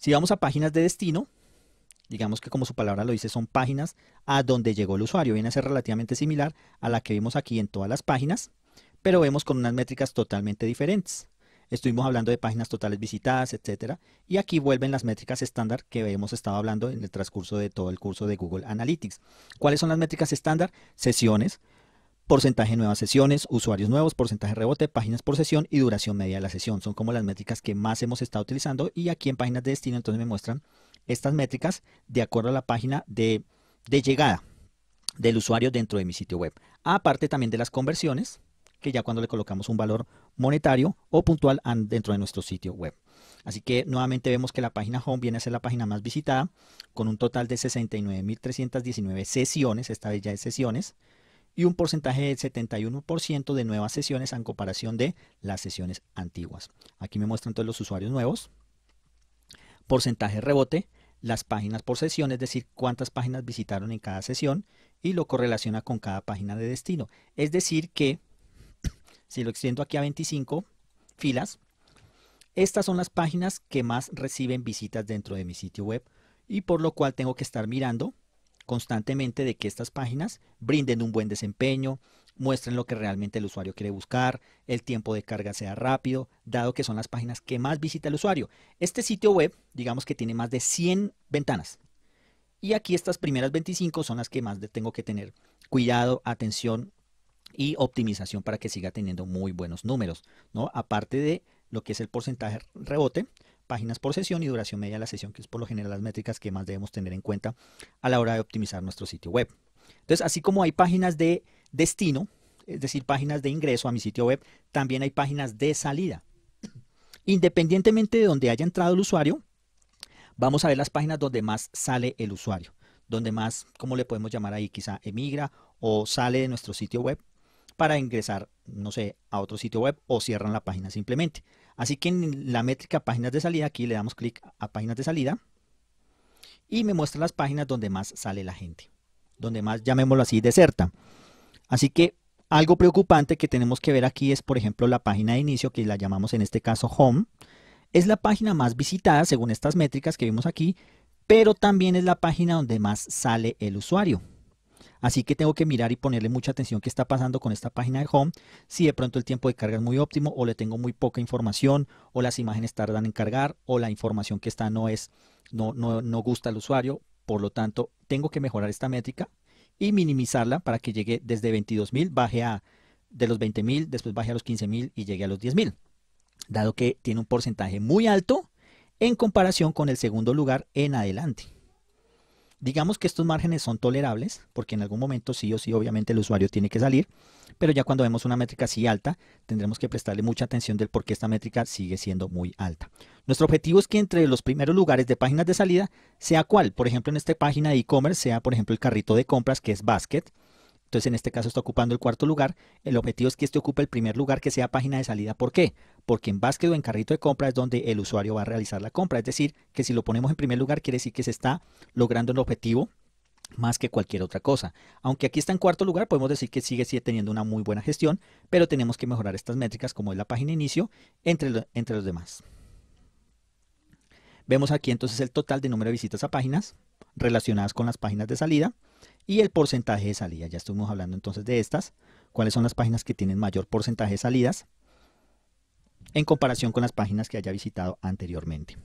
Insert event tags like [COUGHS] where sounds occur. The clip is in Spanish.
Si vamos a páginas de destino, digamos que como su palabra lo dice, son páginas a donde llegó el usuario. Viene a ser relativamente similar a la que vimos aquí en todas las páginas, pero vemos con unas métricas totalmente diferentes. Estuvimos hablando de páginas totales visitadas, etcétera, y aquí vuelven las métricas estándar que hemos estado hablando en el transcurso de todo el curso de Google Analytics. ¿Cuáles son las métricas estándar? Sesiones, porcentaje de nuevas sesiones, usuarios nuevos, porcentaje de rebote, páginas por sesión y duración media de la sesión. Son como las métricas que más hemos estado utilizando y aquí en páginas de destino entonces me muestran estas métricas de acuerdo a la página de, llegada del usuario dentro de mi sitio web. Aparte también de las conversiones, que ya cuando le colocamos un valor monetario o puntual dentro de nuestro sitio web. Así que nuevamente vemos que la página home viene a ser la página más visitada con un total de 69.319 sesiones, esta vez ya es sesiones, y un porcentaje del 71% de nuevas sesiones en comparación de las sesiones antiguas. Aquí me muestran todos los usuarios nuevos, porcentaje rebote, las páginas por sesión, es decir, cuántas páginas visitaron en cada sesión y lo correlaciona con cada página de destino. Es decir que, [COUGHS] si lo extiendo aquí a 25 filas, estas son las páginas que más reciben visitas dentro de mi sitio web y por lo cual tengo que estar mirando constantemente de que estas páginas brinden un buen desempeño, muestren lo que realmente el usuario quiere buscar, el tiempo de carga sea rápido, dado que son las páginas que más visita el usuario. Este sitio web, digamos que tiene más de 100 ventanas. Y aquí estas primeras 25 son las que más tengo que tener cuidado, atención y optimización para que siga teniendo muy buenos números, ¿no? Aparte de lo que es el porcentaje rebote, páginas por sesión y duración media de la sesión, que es por lo general las métricas que más debemos tener en cuenta a la hora de optimizar nuestro sitio web. Entonces, así como hay páginas de destino, es decir, páginas de ingreso a mi sitio web, también hay páginas de salida. Independientemente de donde haya entrado el usuario, vamos a ver las páginas donde más sale el usuario, donde más, como le podemos llamar ahí? Quizá emigra o sale de nuestro sitio web para ingresar, no sé, a otro sitio web o cierran la página simplemente. Así que en la métrica páginas de salida, aquí le damos clic a páginas de salida y me muestra las páginas donde más sale la gente, donde más, llamémoslo así, deserta. Así que algo preocupante que tenemos que ver aquí es, por ejemplo, la página de inicio, que la llamamos en este caso Home. Es la página más visitada según estas métricas que vimos aquí, pero también es la página donde más sale el usuario. Así que tengo que mirar y ponerle mucha atención qué está pasando con esta página de home, si de pronto el tiempo de carga es muy óptimo o le tengo muy poca información o las imágenes tardan en cargar o la información que está no es no, no, no gusta al usuario, por lo tanto tengo que mejorar esta métrica y minimizarla para que llegue desde 22.000, baje a de los 20.000, después baje a los 15.000 y llegue a los 10.000, dado que tiene un porcentaje muy alto en comparación con el segundo lugar en adelante. Digamos que estos márgenes son tolerables, porque en algún momento sí o sí obviamente el usuario tiene que salir, pero ya cuando vemos una métrica así alta, tendremos que prestarle mucha atención del por qué esta métrica sigue siendo muy alta. Nuestro objetivo es que entre los primeros lugares de páginas de salida, sea cual, por ejemplo en esta página de e-commerce, sea por ejemplo el carrito de compras que es Basket, entonces, en este caso está ocupando el cuarto lugar. El objetivo es que este ocupe el primer lugar que sea página de salida. ¿Por qué? Porque en básquet o en carrito de compra es donde el usuario va a realizar la compra. Es decir, que si lo ponemos en primer lugar, quiere decir que se está logrando el objetivo más que cualquier otra cosa. Aunque aquí está en cuarto lugar, podemos decir que sigue, teniendo una muy buena gestión, pero tenemos que mejorar estas métricas como es la página inicio entre, entre los demás. Vemos aquí entonces el total de número de visitas a páginas relacionadas con las páginas de salida y el porcentaje de salida. Ya estuvimos hablando entonces de estas, cuáles son las páginas que tienen mayor porcentaje de salidas en comparación con las páginas que haya visitado anteriormente.